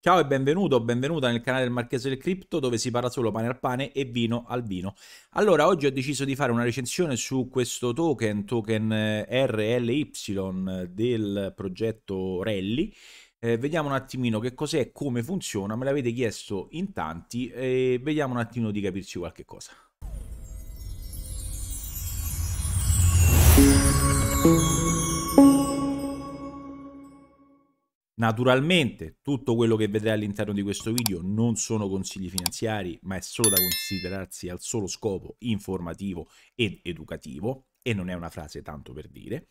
Ciao e benvenuto benvenuta nel canale del Marchese del Cripto dove si parla solo pane al pane e vino al vino. Allora, oggi ho deciso di fare una recensione su questo token, token eh, RLY del progetto Rally. Eh, vediamo un attimino che cos'è, come funziona, me l'avete chiesto in tanti e vediamo un attimino di capirci qualche cosa. Naturalmente tutto quello che vedrai all'interno di questo video non sono consigli finanziari, ma è solo da considerarsi al solo scopo informativo ed educativo, e non è una frase tanto per dire.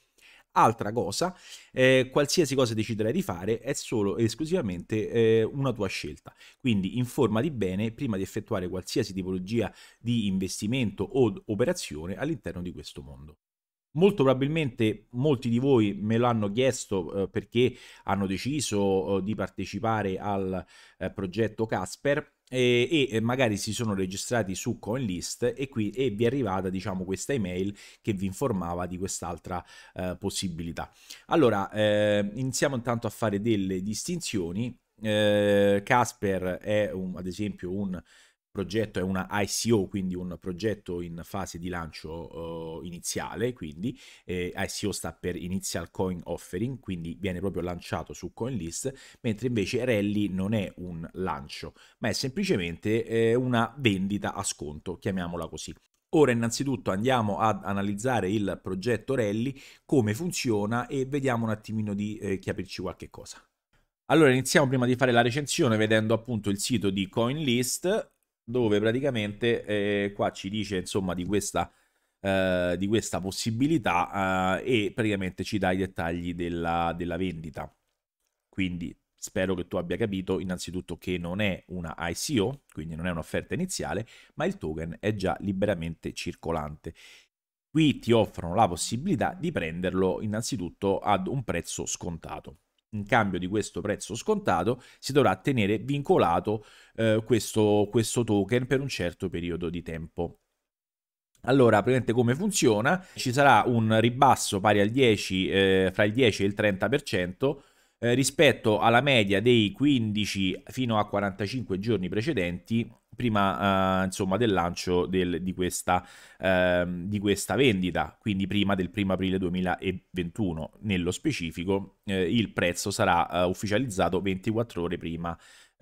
Altra cosa, eh, qualsiasi cosa deciderai di fare è solo ed esclusivamente eh, una tua scelta. Quindi informati bene prima di effettuare qualsiasi tipologia di investimento o operazione all'interno di questo mondo. Molto probabilmente molti di voi me lo hanno chiesto eh, perché hanno deciso eh, di partecipare al eh, progetto Casper e, e, magari si sono registrati su CoinList e, qui, e vi è arrivata diciamo questa email che vi informava di quest'altra eh, possibilità. Allora eh, iniziamo intanto a fare delle distinzioni. Eh, Casper è un, ad esempio un progetto è una ICO, quindi un progetto in fase di lancio uh, iniziale, quindi eh, ICO sta per Initial Coin Offering, quindi viene proprio lanciato su CoinList, mentre invece Rally non è un lancio, ma è semplicemente eh, una vendita a sconto, chiamiamola così. Ora innanzitutto andiamo ad analizzare il progetto Rally, come funziona e vediamo un attimino di eh, capirci qualche cosa. Allora iniziamo prima di fare la recensione vedendo appunto il sito di CoinList dove praticamente eh, qua ci dice insomma di questa, eh, di questa possibilità eh, e praticamente ci dà i dettagli della, della, vendita. Quindi spero che tu abbia capito innanzitutto che non è una ICO, quindi non è un'offerta iniziale, ma il token è già liberamente circolante. Qui ti offrono la possibilità di prenderlo innanzitutto ad un prezzo scontato in cambio di questo prezzo scontato si dovrà tenere vincolato eh, questo, questo token per un certo periodo di tempo. Allora, praticamente come funziona? Ci sarà un ribasso pari al 10, eh, fra il 10 e il 30%, eh, rispetto alla media dei 15 fino a 45 giorni precedenti prima eh, insomma, del lancio del, di, questa, eh, di, questa, vendita, quindi prima del 1 aprile 2021. Nello specifico eh, il prezzo sarà eh, ufficializzato 24 ore prima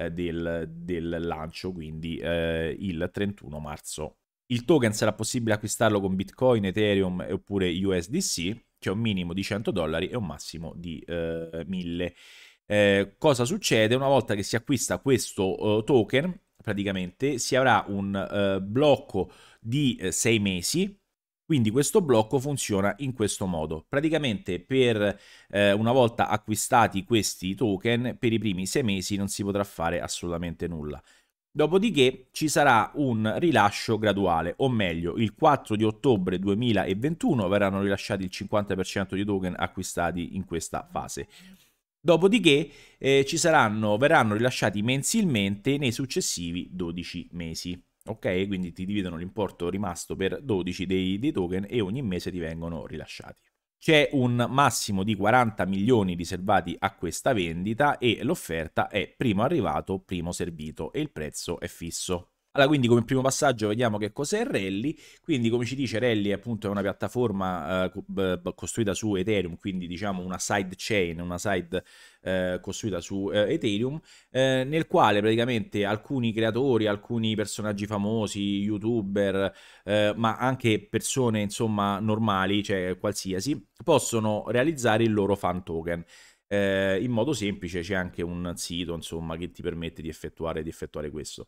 del, del, lancio, quindi il 31 marzo. Il token sarà possibile acquistarlo con Bitcoin, Ethereum oppure USDC che è un minimo di 100 dollari e un massimo di eh, 1000. Eh, cosa succede? Una volta che si acquista questo eh, token, praticamente si avrà un eh, blocco di 6 eh, mesi, quindi questo blocco funziona in questo modo. Praticamente per eh, una volta acquistati questi token, per i primi sei mesi non si potrà fare assolutamente nulla. Dopodiché ci sarà un rilascio graduale, o meglio, il 4 di ottobre 2021 verranno rilasciati il 50% di token acquistati in questa fase. Dopodiché eh, saranno, verranno rilasciati mensilmente nei successivi 12 mesi. Ok, quindi ti dividono l'importo rimasto per 12 dei, dei token e ogni mese ti vengono rilasciati. C'è un massimo di 40 milioni riservati a questa vendita e l'offerta è primo arrivato, primo servito e il prezzo è fisso. Allora, quindi come primo passaggio vediamo che cos'è Rally. Quindi, come ci dice, Rally appunto è una piattaforma eh, costruita su Ethereum, quindi diciamo una side chain, una side eh, costruita su eh, Ethereum, eh, nel quale praticamente alcuni creatori, alcuni personaggi famosi, youtuber, eh, ma anche persone insomma normali, cioè qualsiasi, possono realizzare il loro fan token. Eh, in modo semplice c'è anche un sito insomma che ti permette di effettuare, di effettuare questo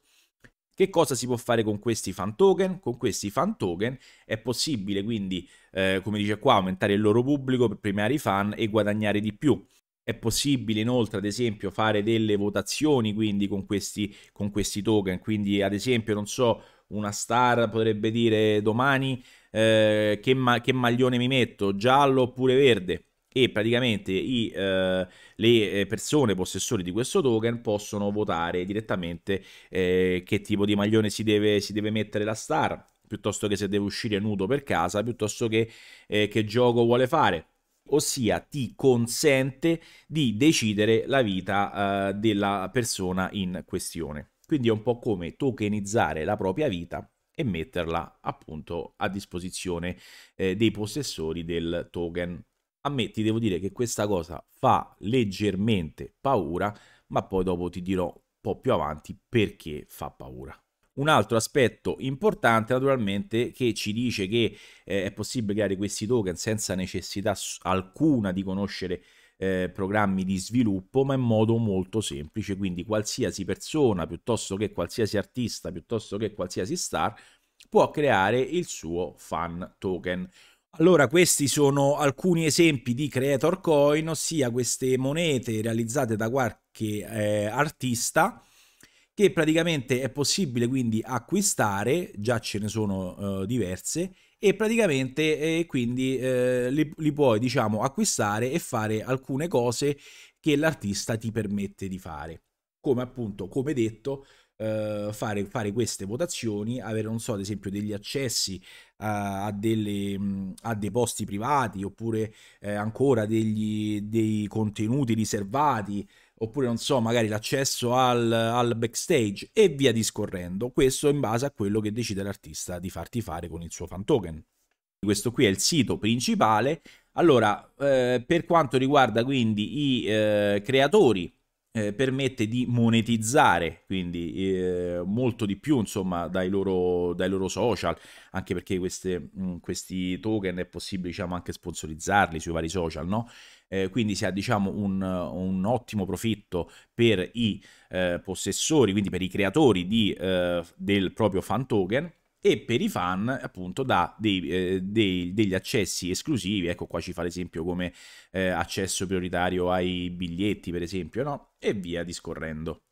che cosa si può fare con questi fan token? Con questi fan token è possibile quindi, eh, come dice qua, aumentare il loro pubblico per premiare i fan e guadagnare di più. È possibile inoltre, ad esempio, fare delle votazioni quindi con questi, con questi token. Quindi, ad esempio, non so, una star potrebbe dire domani eh, che, ma che maglione mi metto, giallo oppure verde e praticamente i, eh, le eh, persone possessori di questo token possono votare direttamente eh, che tipo di maglione si deve, si deve mettere la star, piuttosto che se deve uscire nudo per casa, piuttosto che eh, che gioco vuole fare. Ossia ti consente di decidere la vita eh, della persona in questione. Quindi è un po' come tokenizzare la propria vita e metterla appunto a disposizione eh, dei possessori del token. A me ti devo dire che questa cosa fa leggermente paura, ma poi dopo ti dirò un po' più avanti perché fa paura. Un altro aspetto importante naturalmente che ci dice che eh, è possibile creare questi token senza necessità alcuna di conoscere eh, programmi di sviluppo, ma in modo molto semplice. Quindi qualsiasi persona, piuttosto che qualsiasi artista, piuttosto che qualsiasi star, può creare il suo fan token. Allora, questi sono alcuni esempi di creator coin, ossia queste monete realizzate da qualche eh, artista che praticamente è possibile quindi acquistare, già ce ne sono eh, diverse, e praticamente eh, quindi eh, li, li, puoi diciamo acquistare e fare alcune cose che l'artista ti permette di fare. Come appunto, come detto, eh, fare, fare, queste votazioni, avere non so ad esempio degli accessi a, delle, a dei posti privati oppure eh, ancora degli, dei contenuti riservati oppure non so magari l'accesso al, al, backstage e via discorrendo questo in base a quello che decide l'artista di farti fare con il suo fan token questo qui è il sito principale allora eh, per quanto riguarda quindi i eh, creatori eh, permette di monetizzare quindi eh, molto di più insomma dai loro, dai loro social anche perché queste, mh, mm, questi token è possibile diciamo anche sponsorizzarli sui vari social no? Eh, quindi si ha diciamo un, un ottimo profitto per i eh, possessori quindi per i creatori di, eh, del proprio fan token e per i fan appunto dà dei, eh, dei, degli accessi esclusivi, ecco qua ci fa l'esempio come eh, accesso prioritario ai biglietti per esempio, no? e via discorrendo.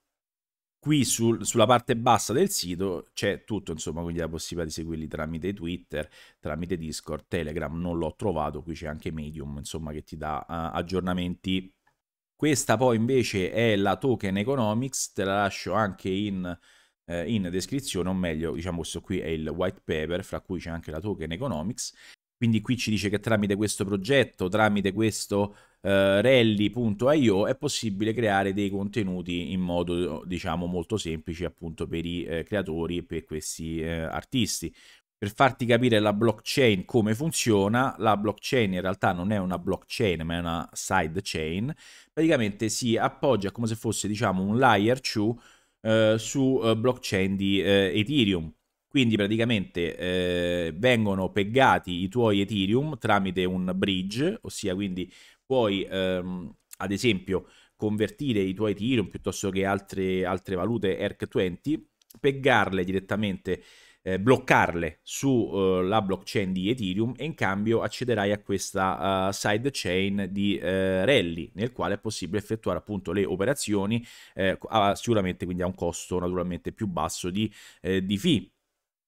Qui sul, sulla parte bassa del sito c'è tutto, insomma, quindi la possibilità di seguirli tramite Twitter, tramite Discord, Telegram, non l'ho trovato, qui c'è anche Medium, insomma, che ti dà uh, aggiornamenti. Questa poi invece è la token economics, te la lascio anche in eh, in descrizione, o meglio, diciamo questo qui è il white paper, fra cui c'è anche la token economics. Quindi qui ci dice che tramite questo progetto, tramite questo eh, rally.io è possibile creare dei contenuti in modo diciamo molto semplice appunto per i eh, creatori e per questi eh, artisti. Per farti capire la blockchain come funziona, la blockchain in realtà non è una blockchain ma è una sidechain, praticamente si appoggia come se fosse diciamo un layer 2 eh, su eh, blockchain di eh, Ethereum. Quindi praticamente eh, vengono peggati i tuoi Ethereum tramite un bridge, ossia quindi puoi ehm, ad esempio convertire i tuoi Ethereum piuttosto che altre, altre valute ERC20, peggarle direttamente eh, bloccarle sulla eh, uh, blockchain di Ethereum e in cambio accederai a questa uh, sidechain di uh, Rally nel quale è possibile effettuare appunto le operazioni eh, a, sicuramente quindi a un costo naturalmente più basso di, eh, di fee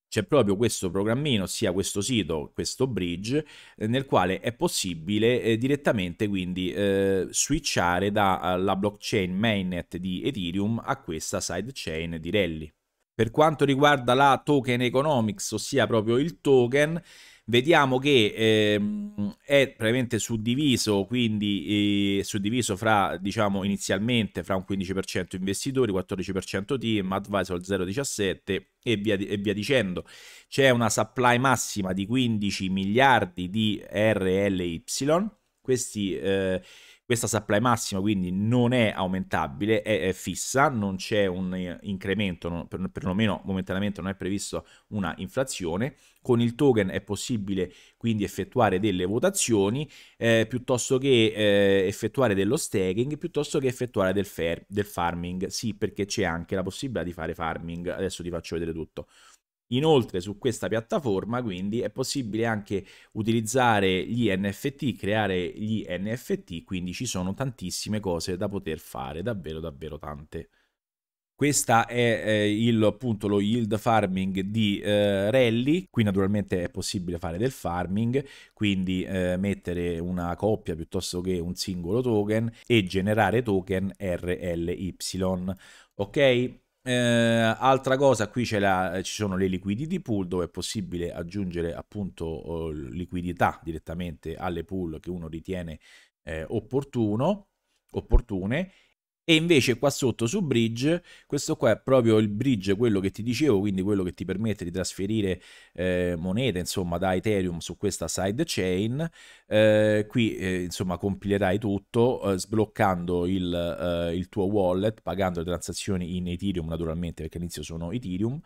c'è proprio questo programmino, sia questo sito, questo bridge, nel quale è possibile eh, direttamente quindi eh, switchare dalla blockchain mainnet di Ethereum a questa sidechain di Rally. Per quanto riguarda la token economics, ossia proprio il token, vediamo che eh, è praticamente suddiviso, quindi eh, suddiviso fra, diciamo, inizialmente fra un 15% investitori, 14% team, advisor 0,17 e via, e via dicendo. C'è una supply massima di 15 miliardi di RLY. Questi eh, questa supply massima quindi non è aumentabile, è, è fissa, non c'è un eh, incremento, non, per, perlomeno momentaneamente non è previsto una inflazione. Con il token è possibile quindi effettuare delle votazioni eh, piuttosto che eh, effettuare dello staking, piuttosto che effettuare del, fair, del farming. Sì, perché c'è anche la possibilità di fare farming. Adesso ti faccio vedere tutto. Inoltre su questa piattaforma quindi è possibile anche utilizzare gli NFT, creare gli NFT, quindi ci sono tantissime cose da poter fare, davvero davvero tante. Questa è eh, il, appunto lo yield farming di eh, Rally, qui naturalmente è possibile fare del farming, quindi eh, mettere una coppia piuttosto che un singolo token e generare token RLY, ok? Eh, altra cosa, qui la, eh, ci sono le liquidity pool dove è possibile aggiungere appunto oh, liquidità direttamente alle pool che uno ritiene eh, opportuno, opportune e invece qua sotto su bridge, questo qua è proprio il bridge, quello che ti dicevo, quindi quello che ti permette di trasferire eh, monete, insomma, da Ethereum su questa sidechain. Eh, qui, eh, insomma, compilerai tutto eh, sbloccando il, eh, il, tuo wallet, pagando le transazioni in Ethereum, naturalmente, perché all'inizio sono Ethereum.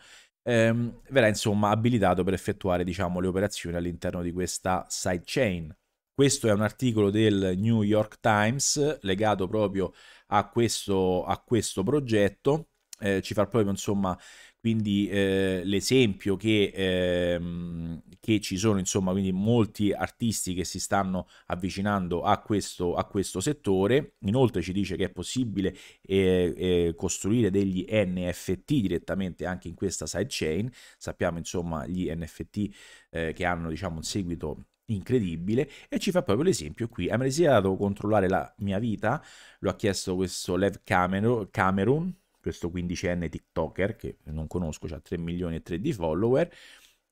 Ehm, verrà, insomma, abilitato per effettuare, diciamo, le operazioni all'interno di questa sidechain. Questo è un articolo del New York Times legato proprio a a questo, a questo progetto. Eh, ci fa proprio insomma quindi eh, l'esempio che, ehm, che, ci sono insomma quindi molti artisti che si stanno avvicinando a questo, a questo settore inoltre ci dice che è possibile eh, eh, costruire degli NFT direttamente anche in questa sidechain sappiamo insomma gli NFT eh, che hanno diciamo un seguito incredibile e ci fa proprio l'esempio qui. Ha devo controllare la mia vita, lo ha chiesto questo Lev Cameron, questo 15enne TikToker che non conosco, ha 3 milioni e 3 di follower.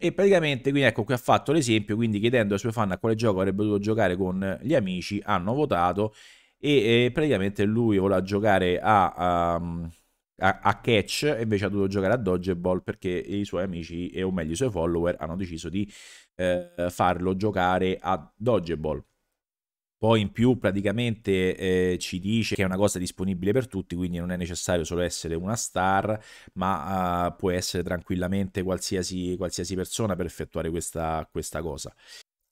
E praticamente, quindi ecco qui ha fatto l'esempio, quindi chiedendo ai suoi fan a quale gioco avrebbe dovuto giocare con gli amici, hanno votato e, e praticamente lui voleva giocare a, um, a, a, catch e invece ha dovuto giocare a dodgeball perché i suoi amici, o meglio i suoi follower, hanno deciso di eh, farlo giocare a Dodgeball. Poi in più praticamente eh, ci dice che è una cosa disponibile per tutti, quindi non è necessario solo essere una star, ma eh, può essere tranquillamente qualsiasi, qualsiasi, persona per effettuare questa, questa cosa.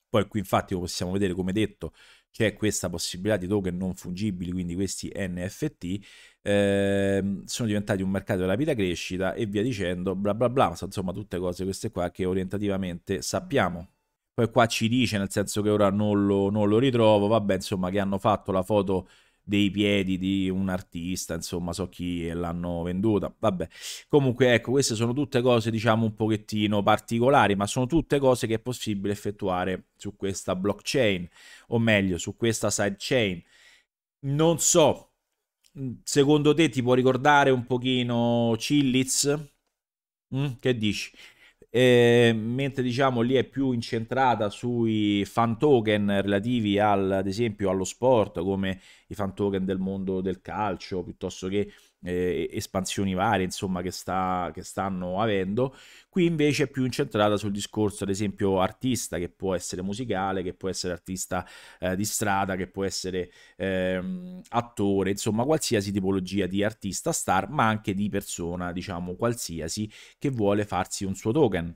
Poi qui infatti possiamo vedere, come detto, c'è questa possibilità di token non fungibili, quindi questi NFT, eh, sono diventati un mercato in rapida crescita e via dicendo, bla bla bla, insomma tutte cose queste qua che orientativamente sappiamo. Poi qua ci dice, nel senso che ora non lo, non lo ritrovo, vabbè insomma che hanno fatto la foto dei piedi di un artista, insomma, so chi l'hanno venduta. Vabbè, comunque, ecco, queste sono tutte cose, diciamo, un pochettino particolari, ma sono tutte cose che è possibile effettuare su questa blockchain, o meglio, su questa sidechain. Non so Mm, secondo te ti può ricordare un pochino Cilliz? Mm? Che dici? Eh, mentre diciamo lì è più incentrata sui fan token relativi al, ad esempio allo sport come i fan token del mondo del calcio piuttosto che eh, espansioni varie insomma che, sta, che stanno avendo qui invece è più incentrata sul discorso ad esempio artista che può essere musicale che può essere artista eh, di strada che può essere eh, attore insomma qualsiasi tipologia di artista star ma anche di persona diciamo qualsiasi che vuole farsi un suo token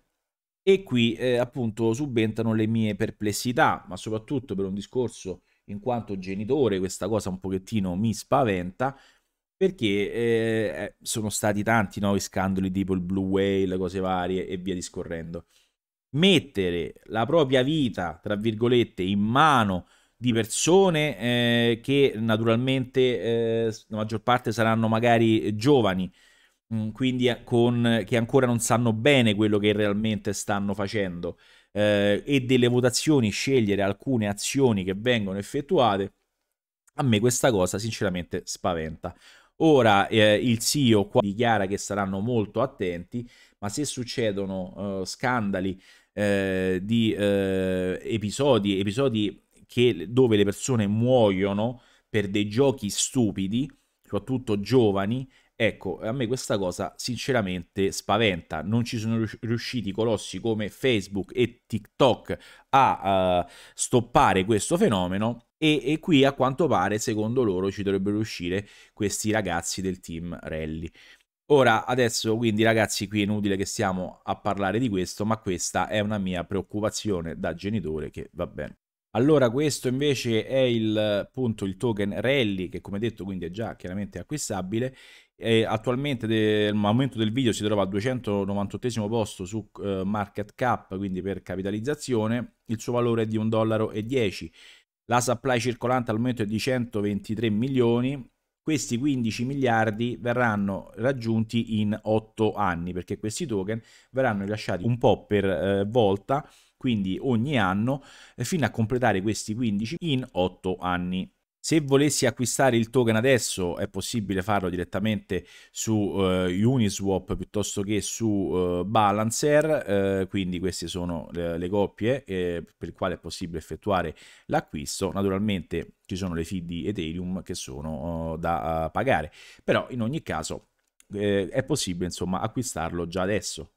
e qui eh, appunto subentano le mie perplessità, ma soprattutto per un discorso in quanto genitore questa cosa un pochettino mi spaventa, perché eh, eh, sono stati tanti nuovi scandali tipo il Blue Whale, cose varie e via discorrendo. Mettere la propria vita, tra virgolette, in mano di persone eh, che naturalmente eh, la maggior parte saranno magari giovani, mm, quindi eh, con, che ancora non sanno bene quello che realmente stanno facendo eh, e delle votazioni scegliere alcune azioni che vengono effettuate, a me questa cosa sinceramente spaventa. Ora eh, il CEO qua dichiara che saranno molto attenti, ma se succedono eh, scandali eh, di eh, episodi, episodi che, dove le persone muoiono per dei giochi stupidi, soprattutto giovani, Ecco, a me questa cosa sinceramente spaventa. Non ci sono riusciti colossi come Facebook e TikTok a uh, stoppare questo fenomeno. E, e, qui a quanto pare, secondo loro, ci dovrebbero riuscire questi ragazzi del team Rally. Ora, adesso quindi ragazzi, qui è inutile che stiamo a parlare di questo, ma questa è una mia preoccupazione da genitore che va bene. Allora questo invece è il, appunto, il token Rally che come detto quindi è già chiaramente acquistabile e attualmente al momento del video si trova al 298 posto su uh, market cap quindi per capitalizzazione il suo valore è di 1,10 dollaro la supply circolante al momento è di 123 milioni questi 15 miliardi verranno raggiunti in 8 anni perché questi token verranno rilasciati un po' per eh, volta quindi ogni anno, eh, fino a completare questi 15 in 8 anni. Se volessi acquistare il token adesso è possibile farlo direttamente su uh, Uniswap piuttosto che su uh, Balancer, uh, quindi queste sono le, le coppie eh, per le quali è possibile effettuare l'acquisto. Naturalmente ci sono le fee di Ethereum che sono oh, da pagare, però in ogni caso eh, è possibile insomma acquistarlo già adesso.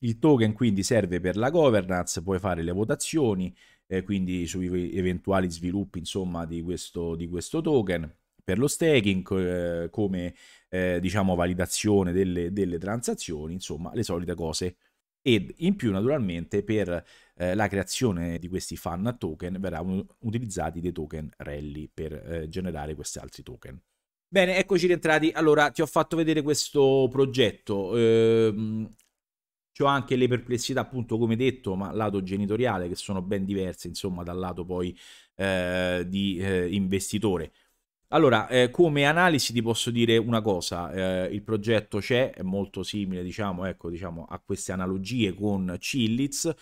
Il token quindi serve per la governance, puoi fare le votazioni, eh, quindi sui eventuali sviluppi insomma, di, questo, di questo token, per lo staking, eh, come eh, diciamo validazione delle, delle, transazioni, insomma le solite cose. Ed in più naturalmente per eh, la creazione di questi fan token verranno utilizzati dei token rally per eh, generare questi altri token. Bene, eccoci rientrati. Allora, ti ho fatto vedere questo progetto. Eh, C'ho anche le perplessità, appunto, come detto, ma lato genitoriale, che sono ben diverse, insomma, dal lato poi eh, di eh, investitore. Allora, eh, come analisi ti posso dire una cosa, eh, il progetto c'è, è molto simile diciamo, ecco, diciamo, a queste analogie con Chillitz,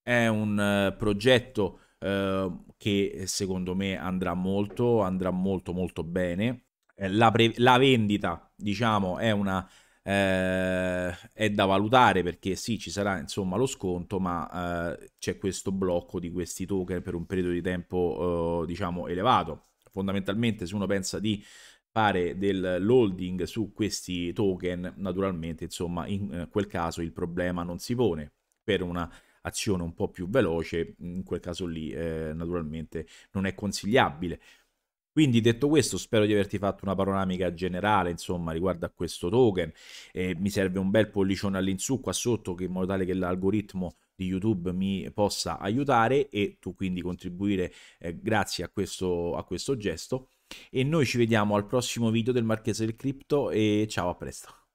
è un eh, progetto eh, che secondo me andrà molto, andrà molto molto bene, eh, la, la vendita diciamo, è una eh, è da valutare perché sì, ci sarà insomma lo sconto, ma eh, c'è questo blocco di questi token per un periodo di tempo eh, diciamo elevato. Fondamentalmente, se uno pensa di fare dell'holding su questi token, naturalmente insomma in eh, quel caso il problema non si pone per una azione un po' più veloce, in quel caso lì eh, naturalmente non è consigliabile. Quindi detto questo, spero di averti fatto una panoramica generale, insomma, riguardo a questo token. Eh, mi serve un bel pollicione all'insù qua sotto, in modo tale che l'algoritmo di YouTube mi possa aiutare e tu quindi contribuire eh, grazie a questo, a questo gesto. E noi ci vediamo al prossimo video del Marchese del Cripto e ciao, a presto.